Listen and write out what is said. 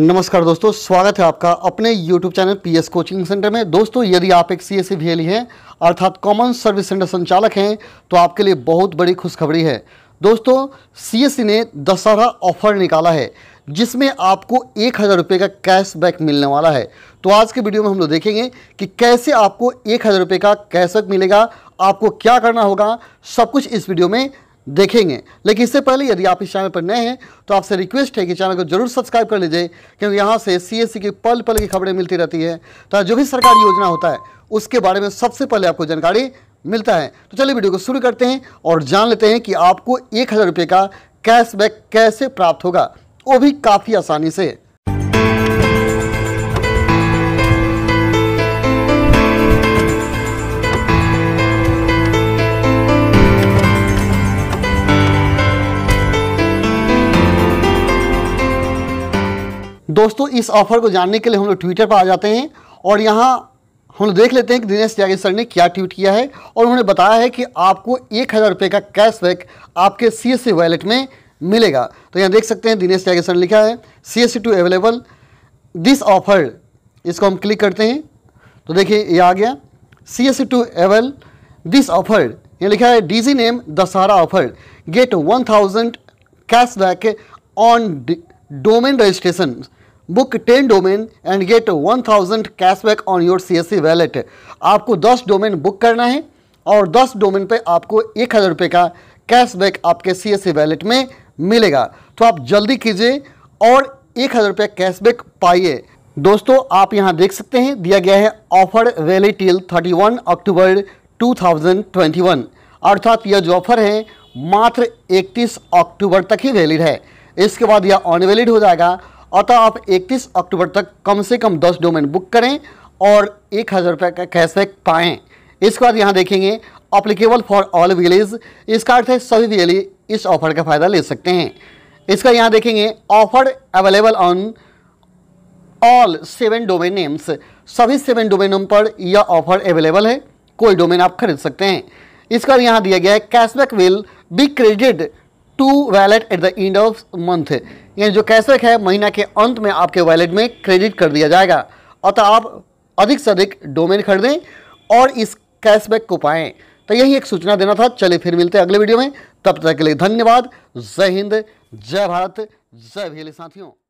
नमस्कार दोस्तों स्वागत है आपका अपने YouTube channel P S coaching centre में दोस्तों यदि आप एक सी एस e e हैं अर्थात कॉमन सर्विस सेंटर संचालक हैं तो आपके लिए बहुत बड़ी खुशखबरी है दोस्तों सी e ने दशहरा ऑफर निकाला है जिसमें आपको एक हज़ार रुपये का कैशबैक मिलने वाला है तो आज के वीडियो में हम लोग देखेंगे कि कैसे आपको एक हज़ार रुपये का कैशबैक मिलेगा आपको क्या करना होगा सब कुछ इस वीडियो में देखेंगे लेकिन इससे पहले यदि आप इस चैनल पर नए हैं तो आपसे रिक्वेस्ट है कि चैनल को जरूर सब्सक्राइब कर लीजिए क्योंकि यहाँ से सी e की पल पल की खबरें मिलती रहती है तो जो भी सरकारी योजना होता है उसके बारे में सबसे पहले आपको जानकारी मिलता है तो चलिए वीडियो को शुरू करते हैं और जान लेते हैं कि आपको एक हज़ार रुपये का कैशबैक कैसे प्राप्त होगा वो भी काफ़ी आसानी से दोस्तों इस ऑफर को जानने के लिए हम लोग ट्विटर पर आ जाते हैं और यहाँ हम लोग देख लेते हैं कि दिनेश त्यागी सर ने क्या ट्वीट किया है और उन्होंने बताया है कि आपको एक हज़ार रुपये का कैशबैक आपके सी एस वैलेट में मिलेगा तो यहाँ देख सकते हैं दिनेश त्यागी सर ने लिखा है C S to available this offer इसको हम क्लिक करते हैं तो देखिए ये आ गया C S to avail this offer ये लिखा है D name Dussehra offer get one thousand cashback on domain registration book ten domain and get one thousand cashback on your C S C wallet आपको दस डोमेन बुक करना है और दस domain पे आपको एक हज़ार रुपये का कैशबैक आपके सी एस सी वैलेट में मिलेगा तो आप जल्दी कीजिए और एक हज़ार रुपये कैशबैक पाइए दोस्तों आप यहाँ देख सकते हैं दिया गया है ऑफर रैली टिल 31 अक्टूबर 2021 अर्थात यह जो ऑफर है मात्र 31 अक्टूबर तक ही वैलिड है इसके बाद यह अनवैलिड हो जाएगा अतः आप 31 अक्टूबर तक कम से कम 10 डोमेन बुक करें और एक हज़ार रुपये का कैशबैक पाएँ इसके बाद यहाँ देखेंगे अप्लीकेबल फॉर ऑल विलेज इसका अर्थ है सभी विलेज इस ऑफर का फ़ायदा ले सकते हैं इसका यहाँ देखेंगे offer available on all seven domain names सभी सेवन डोमेन पर यह ऑफर अवेलेबल है कोई डोमेन आप खरीद सकते हैं इसका यहाँ दिया गया है cashback will be credit to wallet at the end of month यानी जो कैशबैक है महीना के अंत में आपके वैलेट में क्रेडिट कर दिया जाएगा अतः आप अधिक से अधिक डोमेन खरीदें और इस कैशबैक को पाएं तो यही एक सूचना देना था चलिए फिर मिलते हैं अगले वीडियो में तब तक के लिए धन्यवाद जय हिंद जय भारत जय भील साथियों